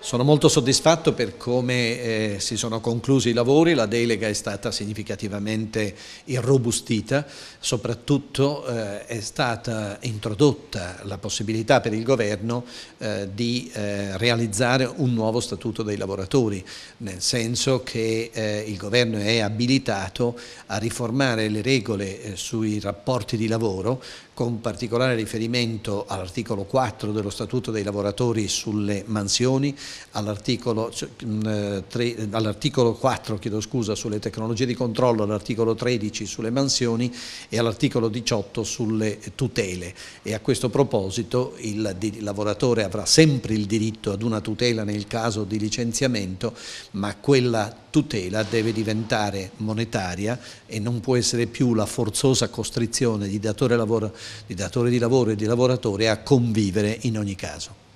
Sono molto soddisfatto per come eh, si sono conclusi i lavori, la delega è stata significativamente irrobustita, soprattutto eh, è stata introdotta la possibilità per il Governo eh, di eh, realizzare un nuovo statuto dei lavoratori, nel senso che eh, il Governo è abilitato a riformare le regole eh, sui rapporti di lavoro con particolare riferimento all'articolo 4 dello Statuto dei lavoratori sulle mansioni, all'articolo cioè, eh, all 4 chiedo scusa, sulle tecnologie di controllo, all'articolo 13 sulle mansioni e all'articolo 18 sulle tutele e a questo proposito il, il lavoratore avrà sempre il diritto ad una tutela nel caso di licenziamento ma quella tutela deve diventare monetaria e non può essere più la forzosa costrizione di datore, lavoro, di datore di lavoro e di lavoratore a convivere in ogni caso.